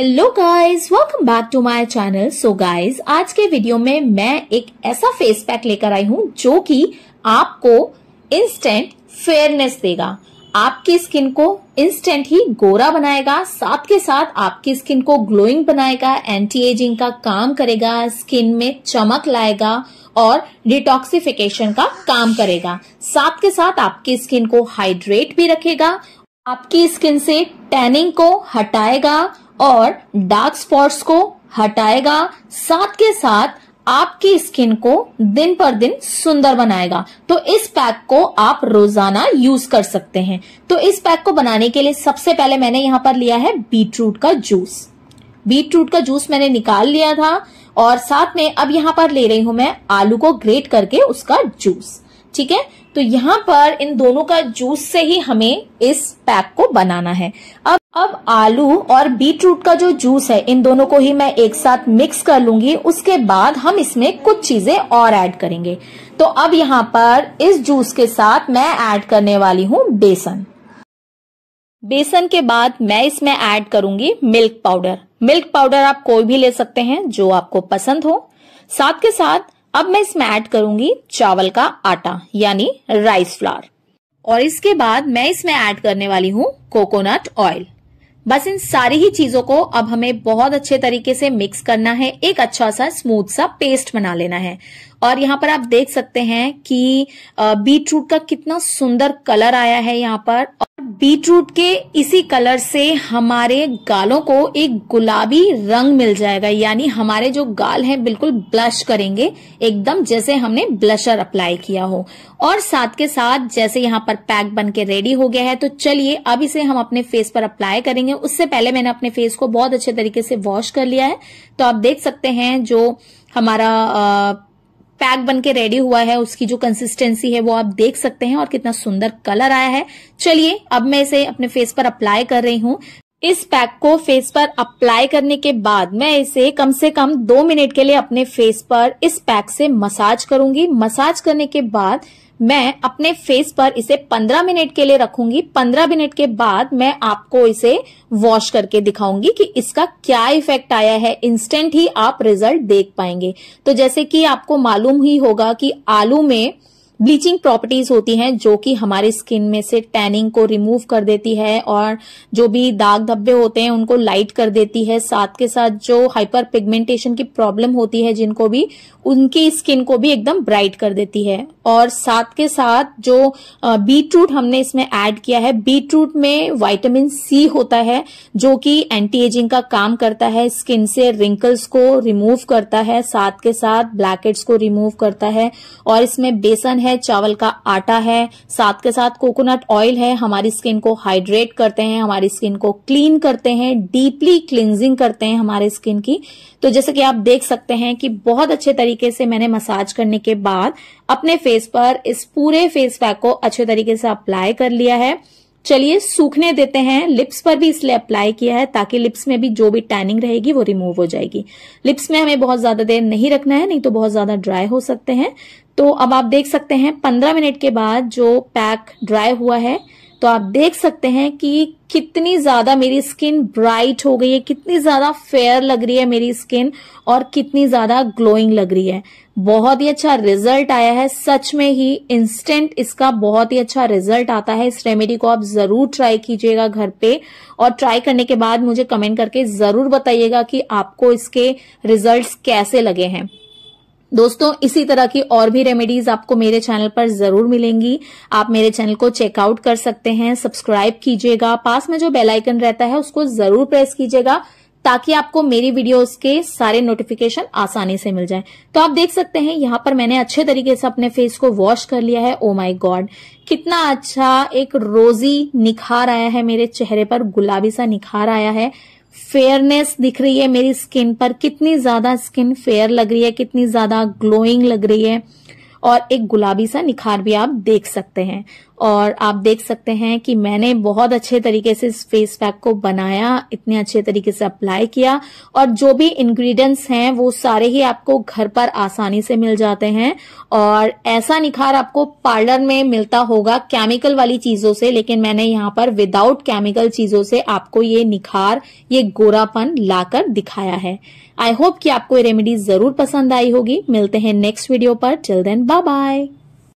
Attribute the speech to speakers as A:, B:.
A: Hello guys welcome back to my channel so guys आज के video में मैं एक ऐसा फेस पैक लेकर आई हूं जो कि आपको इंस्टेंट फेयरनेस देगा आपकी स्किन को इंस्टेंट ही गोरा बनाएगा साथ के साथ आपकी स्किन को ग्लोइंग बनाएगा एंटी एजिंग का काम करेगा स्किन में चमक लाएगा और डिटॉक्सिफिकेशन का काम करेगा साथ के साथ आपकी स्किन को हाइड्रेट भी रखेगा आपकी स्किन से टैनिंग को हटाएगा और डार्क स्पॉट्स को हटाएगा साथ के साथ आपकी स्किन को दिन पर दिन सुंदर बनाएगा तो इस पैक को आप रोजाना यूज कर सकते हैं तो इस पैक को बनाने के लिए सबसे पहले मैंने यहाँ पर लिया है बीटरूट का जूस बीटरूट का जूस मैंने निकाल लिया था और साथ में अब यहाँ पर ले रही हूं मैं आलू को ग्रेट करके उसका जूस ठीक है तो यहाँ पर इन दोनों का जूस से ही हमें इस पैक को बनाना है अब अब आलू और बीटरूट का जो जूस है इन दोनों को ही मैं एक साथ मिक्स कर लूंगी उसके बाद हम इसमें कुछ चीजें और ऐड करेंगे तो अब यहाँ पर इस जूस के साथ मैं ऐड करने वाली हूँ बेसन बेसन के बाद मैं इसमें ऐड करूंगी मिल्क पाउडर मिल्क पाउडर आप कोई भी ले सकते हैं जो आपको पसंद हो साथ के साथ अब मैं इसमें ऐड करूंगी चावल का आटा यानी राइस फ्लावर और इसके बाद मैं इसमें ऐड करने वाली हूँ कोकोनट ऑयल बस इन सारी ही चीजों को अब हमें बहुत अच्छे तरीके से मिक्स करना है एक अच्छा सा स्मूथ सा पेस्ट बना लेना है और यहाँ पर आप देख सकते हैं कि बीटरूट का कितना सुंदर कलर आया है यहाँ पर और बीटरूट के इसी कलर से हमारे गालों को एक गुलाबी रंग मिल जाएगा यानी हमारे जो गाल हैं बिल्कुल ब्लश करेंगे एकदम जैसे हमने ब्लशर अप्लाई किया हो और साथ के साथ जैसे यहाँ पर पैक बन के रेडी हो गया है तो चलिए अब इसे हम अपने फेस पर अप्लाई करेंगे उससे पहले मैंने अपने फेस को बहुत अच्छे तरीके से वॉश कर लिया है तो आप देख सकते हैं जो हमारा पैक बन के रेडी हुआ है उसकी जो कंसिस्टेंसी है वो आप देख सकते हैं और कितना सुंदर कलर आया है चलिए अब मैं इसे अपने फेस पर अप्लाई कर रही हूँ इस पैक को फेस पर अप्लाई करने के बाद मैं इसे कम से कम दो मिनट के लिए अपने फेस पर इस पैक से मसाज करूंगी मसाज करने के बाद मैं अपने फेस पर इसे 15 मिनट के लिए रखूंगी 15 मिनट के बाद मैं आपको इसे वॉश करके दिखाऊंगी कि इसका क्या इफेक्ट आया है इंस्टेंट ही आप रिजल्ट देख पाएंगे तो जैसे कि आपको मालूम ही होगा कि आलू में ब्लीचिंग प्रॉपर्टीज होती हैं जो कि हमारे स्किन में से टैनिंग को रिमूव कर देती है और जो भी दाग धब्बे होते हैं उनको लाइट कर देती है साथ के साथ जो हाइपर पिगमेंटेशन की प्रॉब्लम होती है जिनको भी उनकी स्किन को भी एकदम ब्राइट कर देती है और साथ के साथ जो बीट रूट हमने इसमें ऐड किया है बीट रूट में वाइटामिन सी होता है जो कि एंटी एजिंग का काम करता है स्किन से रिंकल्स को रिमूव करता है साथ के साथ ब्लैकेट्स को रिमूव करता है और इसमें बेसन है है चावल का आटा है साथ के साथ कोकोनट ऑयल है हमारी स्किन को हाइड्रेट करते हैं हमारी स्किन को क्लीन करते हैं डीपली क्लिनजिंग करते हैं हमारे स्किन की तो जैसे कि आप देख सकते हैं कि बहुत अच्छे तरीके से मैंने मसाज करने के बाद अपने फेस पर इस पूरे फेस पैक को अच्छे तरीके से अप्लाई कर लिया है चलिए सूखने देते हैं लिप्स पर भी इसलिए अप्लाई किया है ताकि लिप्स में भी जो भी टैनिंग रहेगी वो रिमूव हो जाएगी लिप्स में हमें बहुत ज्यादा देर नहीं रखना है नहीं तो बहुत ज्यादा ड्राई हो सकते हैं तो अब आप देख सकते हैं पंद्रह मिनट के बाद जो पैक ड्राई हुआ है तो आप देख सकते हैं कि कितनी ज्यादा मेरी स्किन ब्राइट हो गई है कितनी ज्यादा फेयर लग रही है मेरी स्किन और कितनी ज्यादा ग्लोइंग लग रही है बहुत ही अच्छा रिजल्ट आया है सच में ही इंस्टेंट इसका बहुत ही अच्छा रिजल्ट आता है इस रेमेडी को आप जरूर ट्राई कीजिएगा घर पे और ट्राई करने के बाद मुझे कमेंट करके जरूर बताइएगा कि आपको इसके रिजल्ट कैसे लगे हैं दोस्तों इसी तरह की और भी रेमेडीज आपको मेरे चैनल पर जरूर मिलेंगी आप मेरे चैनल को चेकआउट कर सकते हैं सब्सक्राइब कीजिएगा पास में जो बेल आइकन रहता है उसको जरूर प्रेस कीजिएगा ताकि आपको मेरी वीडियोस के सारे नोटिफिकेशन आसानी से मिल जाए तो आप देख सकते हैं यहाँ पर मैंने अच्छे तरीके से अपने फेस को वॉश कर लिया है ओ माई गॉड कितना अच्छा एक रोजी निखार आया है मेरे चेहरे पर गुलाबी सा निखार आया है फेयरनेस दिख रही है मेरी स्किन पर कितनी ज्यादा स्किन फेयर लग रही है कितनी ज्यादा ग्लोइंग लग रही है और एक गुलाबी सा निखार भी आप देख सकते हैं और आप देख सकते हैं कि मैंने बहुत अच्छे तरीके से इस फेस पैक को बनाया इतने अच्छे तरीके से अप्लाई किया और जो भी इंग्रेडिएंट्स हैं वो सारे ही आपको घर पर आसानी से मिल जाते हैं और ऐसा निखार आपको पार्लर में मिलता होगा केमिकल वाली चीजों से लेकिन मैंने यहाँ पर विदाउट केमिकल चीजों से आपको ये निखार ये गोरापन लाकर दिखाया है आई होप कि आपको ये रेमेडी जरूर पसंद आई होगी मिलते हैं नेक्स्ट वीडियो पर चिल देन Bye bye.